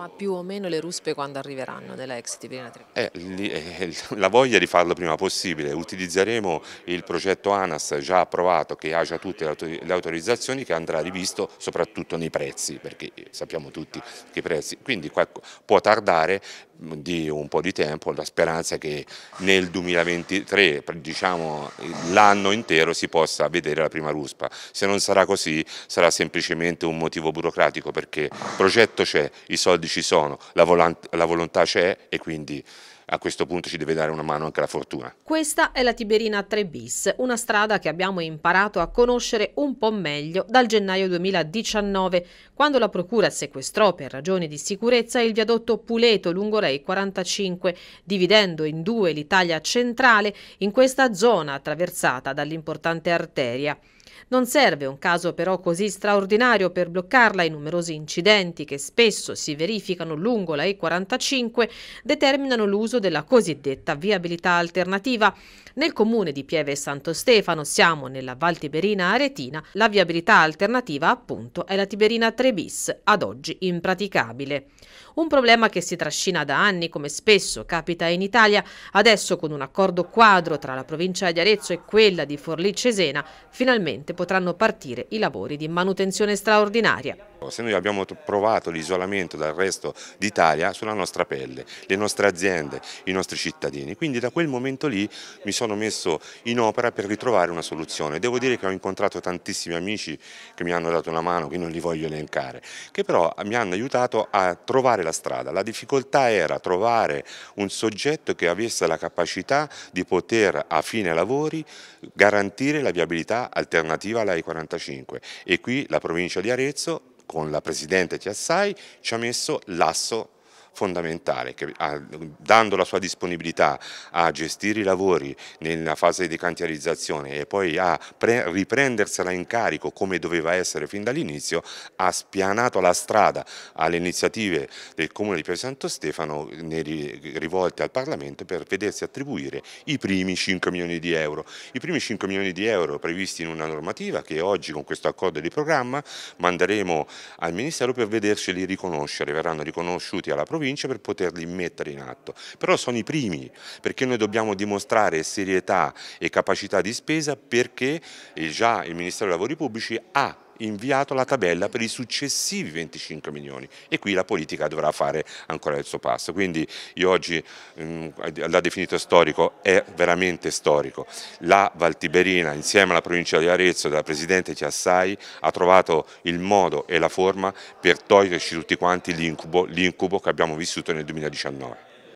Ma più o meno le ruspe quando arriveranno della ex Pirina 3? Eh, eh, eh, la voglia di farlo prima possibile, utilizzeremo il progetto ANAS già approvato che ha già tutte le autorizzazioni che andrà rivisto soprattutto nei prezzi perché eh, sappiamo tutti che i prezzi, quindi può tardare di un po' di tempo, la speranza è che nel 2023, diciamo l'anno intero, si possa vedere la prima ruspa. Se non sarà così sarà semplicemente un motivo burocratico perché il progetto c'è, i soldi ci sono, la, la volontà c'è e quindi a questo punto ci deve dare una mano anche la fortuna. Questa è la Tiberina 3 bis, una strada che abbiamo imparato a conoscere un po' meglio dal gennaio 2019, quando la procura sequestrò per ragioni di sicurezza il viadotto Puleto lungo Rei 45, dividendo in due l'Italia centrale in questa zona attraversata dall'importante arteria. Non serve un caso però così straordinario per bloccarla. I numerosi incidenti che spesso si verificano lungo la E45 determinano l'uso della cosiddetta viabilità alternativa. Nel comune di Pieve Santo Stefano, siamo nella Val Tiberina Aretina, la viabilità alternativa appunto è la Tiberina 3 bis, ad oggi impraticabile. Un problema che si trascina da anni, come spesso capita in Italia, adesso con un accordo quadro tra la provincia di Arezzo e quella di Forlì Cesena, finalmente prossimamente potranno partire i lavori di manutenzione straordinaria. Se noi abbiamo provato l'isolamento dal resto d'Italia sulla nostra pelle, le nostre aziende, i nostri cittadini, quindi da quel momento lì mi sono messo in opera per ritrovare una soluzione. Devo dire che ho incontrato tantissimi amici che mi hanno dato una mano, che non li voglio elencare, che però mi hanno aiutato a trovare la strada. La difficoltà era trovare un soggetto che avesse la capacità di poter a fine lavori garantire la viabilità alternativa alla E45 e qui la provincia di Arezzo con la Presidente Ciassai, ci ha messo l'asso fondamentale che ah, dando la sua disponibilità a gestire i lavori nella fase di cantierizzazione e poi a riprendersela in carico come doveva essere fin dall'inizio ha spianato la strada alle iniziative del Comune di Pier Santo Stefano rivolte al Parlamento per vedersi attribuire i primi 5 milioni di euro. I primi 5 milioni di euro previsti in una normativa che oggi con questo accordo di programma manderemo al Ministero per vederceli riconoscere, verranno riconosciuti alla provincia province per poterli mettere in atto. Però sono i primi, perché noi dobbiamo dimostrare serietà e capacità di spesa perché già il Ministero dei Lavori Pubblici ha inviato la tabella per i successivi 25 milioni e qui la politica dovrà fare ancora il suo passo. Quindi io oggi mm, l'ha definito storico, è veramente storico. La Valtiberina insieme alla provincia di Arezzo e della Presidente Chiassai ha trovato il modo e la forma per toglierci tutti quanti l'incubo che abbiamo vissuto nel 2019.